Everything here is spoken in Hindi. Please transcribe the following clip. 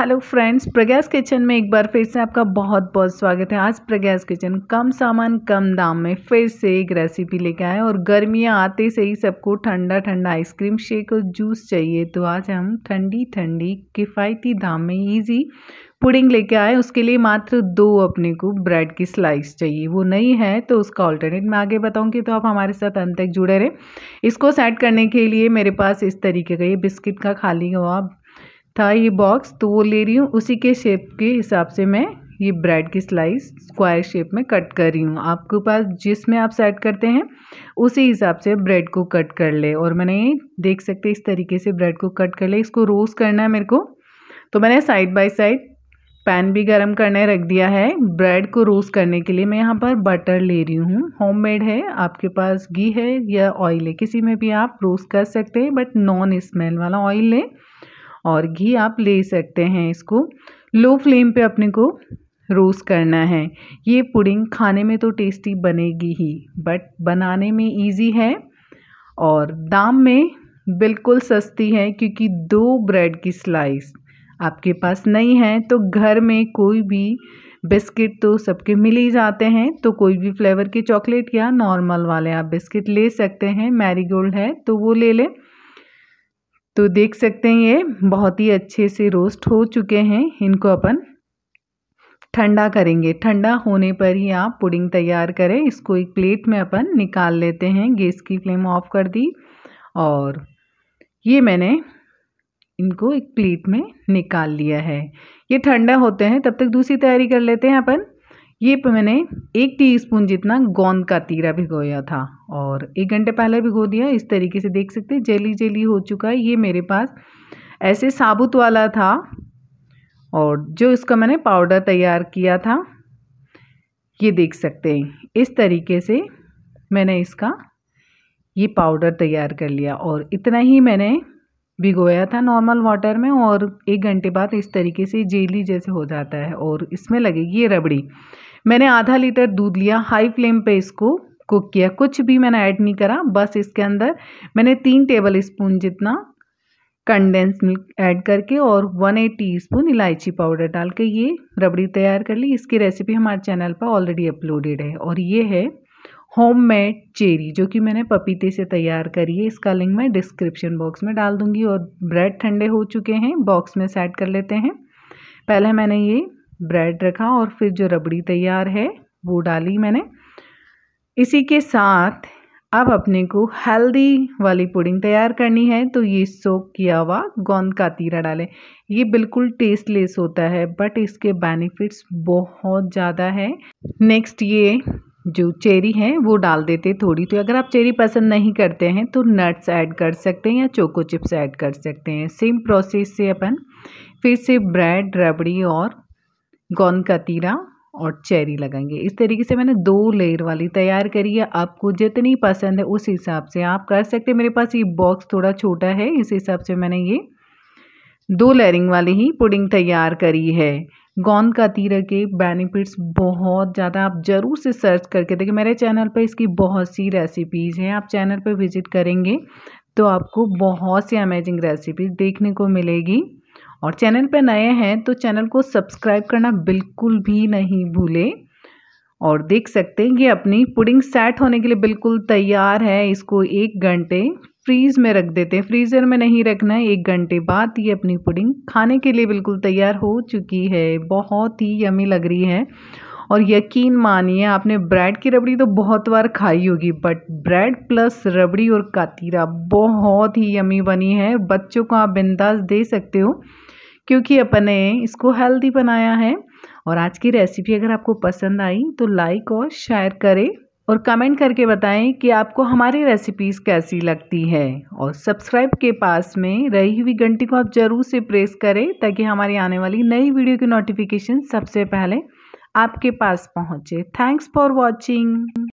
हेलो फ्रेंड्स प्रगैस किचन में एक बार फिर से आपका बहुत बहुत स्वागत है आज प्रगैस किचन कम सामान कम दाम में फिर से एक रेसिपी लेके आए और गर्मियाँ आते से ही सबको ठंडा ठंडा आइसक्रीम शेक और जूस चाहिए तो आज हम ठंडी ठंडी किफ़ायती दाम में इजी पुडिंग लेके आए उसके लिए मात्र दो अपने को ब्रेड की स्लाइस चाहिए वो नहीं है तो उसका ऑल्टरनेट मैं आगे बताऊंगी तो आप हमारे साथ अंत तक जुड़े रहें इसको सेट करने के लिए मेरे पास इस तरीके का ये बिस्किट का खाली हुआ था ये बॉक्स तो वो ले रही हूँ उसी के शेप के हिसाब से मैं ये ब्रेड की स्लाइस स्क्वायर शेप में कट कर रही हूँ आपके पास जिसमें आप सेट करते हैं उसी हिसाब से ब्रेड को कट कर ले और मैंने देख सकते इस तरीके से ब्रेड को कट कर ले इसको रोस्ट करना है मेरे को तो मैंने साइड बाय साइड पैन भी गरम करने रख दिया है ब्रेड को रोस्ट करने के लिए मैं यहाँ पर बटर ले रही हूँ होममेड है आपके पास घी है या ऑयल है किसी में भी आप रोस्ट कर सकते हैं बट नॉन स्मेल वाला ऑयल लें और घी आप ले सकते हैं इसको लो फ्लेम पे अपने को रोस्ट करना है ये पुडिंग खाने में तो टेस्टी बनेगी ही बट बनाने में इजी है और दाम में बिल्कुल सस्ती है क्योंकि दो ब्रेड की स्लाइस आपके पास नहीं है तो घर में कोई भी बिस्किट तो सबके मिल ही जाते हैं तो कोई भी फ्लेवर के चॉकलेट या नॉर्मल वाले आप बिस्किट ले सकते हैं मैरीगोल्ड है तो वो ले लें तो देख सकते हैं ये बहुत ही अच्छे से रोस्ट हो चुके हैं इनको अपन ठंडा करेंगे ठंडा होने पर ही आप पुडिंग तैयार करें इसको एक प्लेट में अपन निकाल लेते हैं गैस की फ्लेम ऑफ कर दी और ये मैंने इनको एक प्लेट में निकाल लिया है ये ठंडा होते हैं तब तक दूसरी तैयारी कर लेते हैं अपन ये मैंने एक टीस्पून जितना गोंद का तीरा भिगोया था और एक घंटे पहले भिगो दिया इस तरीके से देख सकते हैं जेली जेली हो चुका है ये मेरे पास ऐसे साबुत वाला था और जो इसका मैंने पाउडर तैयार किया था ये देख सकते हैं इस तरीके से मैंने इसका ये पाउडर तैयार कर लिया और इतना ही मैंने भिगोया था नॉर्मल वाटर में और एक घंटे बाद इस तरीके से जेली जैसे हो जाता है और इसमें लगेगी ये रबड़ी मैंने आधा लीटर दूध लिया हाई फ्लेम पे इसको कुक किया कुछ भी मैंने ऐड नहीं करा बस इसके अंदर मैंने तीन टेबल स्पून जितना कंडेंस मिल्क ऐड करके और वन एट टी स्पून इलायची पाउडर डाल के ये रबड़ी तैयार कर ली इसकी रेसिपी हमारे चैनल पर ऑलरेडी अपलोडेड है और ये है होम मेड चेरी जो कि मैंने पपीते से तैयार करी है इसका लिंक मैं डिस्क्रिप्शन बॉक्स में डाल दूंगी और ब्रेड ठंडे हो चुके हैं बॉक्स में सेट कर लेते हैं पहले मैंने ये ब्रेड रखा और फिर जो रबड़ी तैयार है वो डाली मैंने इसी के साथ अब अपने को हेल्दी वाली पुडिंग तैयार करनी है तो ये सोक किया हुआ गोंद का तीरा डालें ये बिल्कुल टेस्टलेस होता है बट इसके बेनिफिट्स बहुत ज़्यादा है नेक्स्ट ये जो चेरी है वो डाल देते थोड़ी तो अगर आप चेरी पसंद नहीं करते हैं तो नट्स ऐड कर सकते हैं या चोको चिप्स ऐड कर सकते हैं सेम प्रोसेस से अपन फिर से ब्रेड रबड़ी और गोंद का तीरा और चेरी लगाएंगे इस तरीके से मैंने दो लेयर वाली तैयार करी है आपको जितनी पसंद है उस हिसाब से आप कर सकते हैं मेरे पास ये बॉक्स थोड़ा छोटा है इस हिसाब से मैंने ये दो लेयरिंग वाली ही पुडिंग तैयार करी है गोंद का तीरा के बेनिफिट्स बहुत ज़्यादा आप ज़रूर से सर्च करके देखिए मेरे चैनल पर इसकी बहुत सी रेसिपीज़ हैं आप चैनल पर विज़िट करेंगे तो आपको बहुत सी अमेजिंग रेसिपीज़ देखने को मिलेगी और चैनल पर नए हैं तो चैनल को सब्सक्राइब करना बिल्कुल भी नहीं भूलें और देख सकते हैं कि अपनी पुडिंग सेट होने के लिए बिल्कुल तैयार है इसको एक घंटे फ्रीज़ में रख देते हैं फ्रीज़र में नहीं रखना है एक घंटे बाद ये अपनी पुडिंग खाने के लिए बिल्कुल तैयार हो चुकी है बहुत ही यमी लग रही है और यकीन मानिए आपने ब्रेड की रबड़ी तो बहुत बार खाई होगी बट ब्रेड प्लस रबड़ी और कातीरा बहुत ही यमी बनी है बच्चों को आप बिंदास दे सकते हो क्योंकि अपन ने इसको हेल्दी बनाया है और आज की रेसिपी अगर आपको पसंद आई तो लाइक और शेयर करें और कमेंट करके बताएं कि आपको हमारी रेसिपीज़ कैसी लगती है और सब्सक्राइब के पास में रही हुई घंटी को आप ज़रूर से प्रेस करें ताकि हमारी आने वाली नई वीडियो की नोटिफिकेशन सबसे पहले आपके पास पहुंचे थैंक्स फॉर वॉचिंग